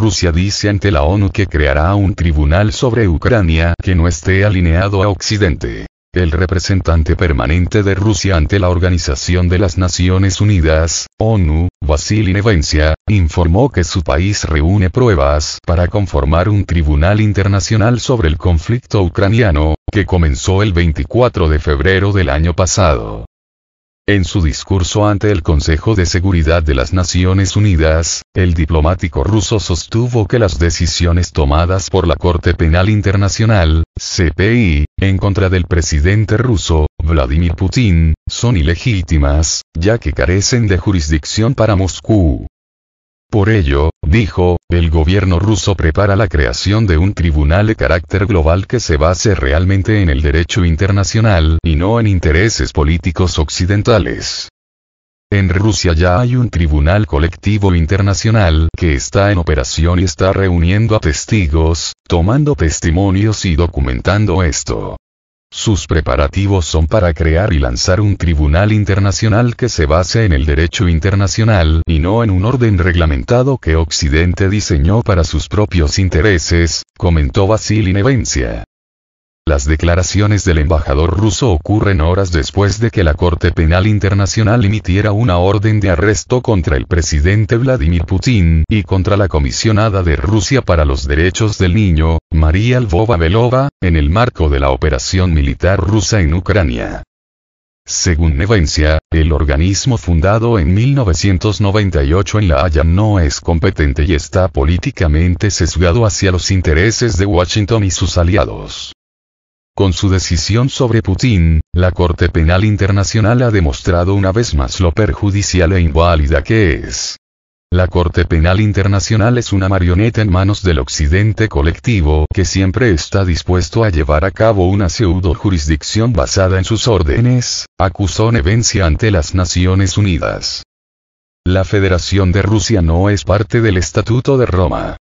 Rusia dice ante la ONU que creará un tribunal sobre Ucrania que no esté alineado a Occidente. El representante permanente de Rusia ante la Organización de las Naciones Unidas, ONU, Vasily Nevencia, informó que su país reúne pruebas para conformar un tribunal internacional sobre el conflicto ucraniano, que comenzó el 24 de febrero del año pasado. En su discurso ante el Consejo de Seguridad de las Naciones Unidas, el diplomático ruso sostuvo que las decisiones tomadas por la Corte Penal Internacional, CPI, en contra del presidente ruso, Vladimir Putin, son ilegítimas, ya que carecen de jurisdicción para Moscú. Por ello, dijo, el gobierno ruso prepara la creación de un tribunal de carácter global que se base realmente en el derecho internacional y no en intereses políticos occidentales. En Rusia ya hay un tribunal colectivo internacional que está en operación y está reuniendo a testigos, tomando testimonios y documentando esto. Sus preparativos son para crear y lanzar un tribunal internacional que se base en el derecho internacional y no en un orden reglamentado que Occidente diseñó para sus propios intereses, comentó Basil Nevencia. Las declaraciones del embajador ruso ocurren horas después de que la Corte Penal Internacional emitiera una orden de arresto contra el presidente Vladimir Putin y contra la comisionada de Rusia para los Derechos del Niño, María Lvova Belova, en el marco de la operación militar rusa en Ucrania. Según Nevencia, el organismo fundado en 1998 en La Haya no es competente y está políticamente sesgado hacia los intereses de Washington y sus aliados. Con su decisión sobre Putin, la Corte Penal Internacional ha demostrado una vez más lo perjudicial e inválida que es. La Corte Penal Internacional es una marioneta en manos del Occidente colectivo que siempre está dispuesto a llevar a cabo una pseudo jurisdicción basada en sus órdenes, acusó Nevencia ante las Naciones Unidas. La Federación de Rusia no es parte del Estatuto de Roma.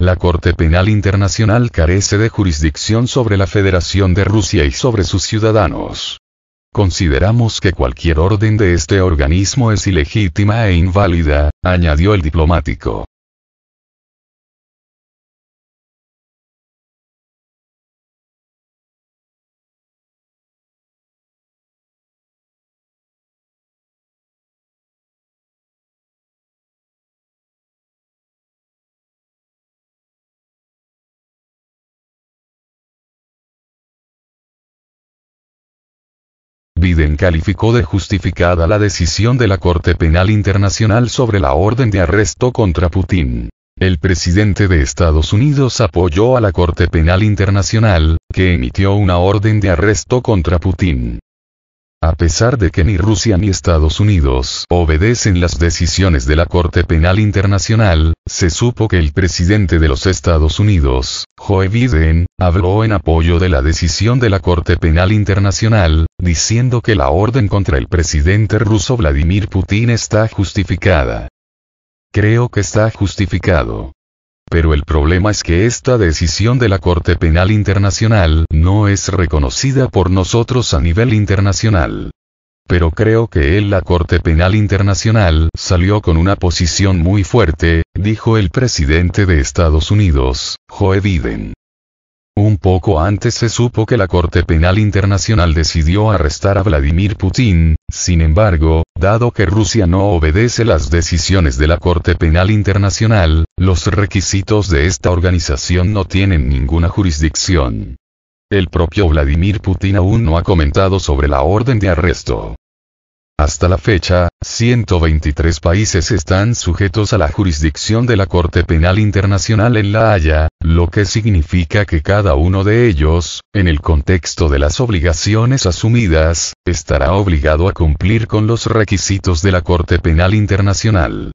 La Corte Penal Internacional carece de jurisdicción sobre la Federación de Rusia y sobre sus ciudadanos. Consideramos que cualquier orden de este organismo es ilegítima e inválida, añadió el diplomático. Biden calificó de justificada la decisión de la Corte Penal Internacional sobre la orden de arresto contra Putin. El presidente de Estados Unidos apoyó a la Corte Penal Internacional, que emitió una orden de arresto contra Putin. A pesar de que ni Rusia ni Estados Unidos obedecen las decisiones de la Corte Penal Internacional, se supo que el presidente de los Estados Unidos, Joe Biden, habló en apoyo de la decisión de la Corte Penal Internacional, diciendo que la orden contra el presidente ruso Vladimir Putin está justificada. Creo que está justificado. Pero el problema es que esta decisión de la Corte Penal Internacional no es reconocida por nosotros a nivel internacional. Pero creo que en la Corte Penal Internacional salió con una posición muy fuerte, dijo el presidente de Estados Unidos, Joe Biden. Un poco antes se supo que la Corte Penal Internacional decidió arrestar a Vladimir Putin, sin embargo, dado que Rusia no obedece las decisiones de la Corte Penal Internacional, los requisitos de esta organización no tienen ninguna jurisdicción. El propio Vladimir Putin aún no ha comentado sobre la orden de arresto. Hasta la fecha, 123 países están sujetos a la jurisdicción de la Corte Penal Internacional en La Haya, lo que significa que cada uno de ellos, en el contexto de las obligaciones asumidas, estará obligado a cumplir con los requisitos de la Corte Penal Internacional.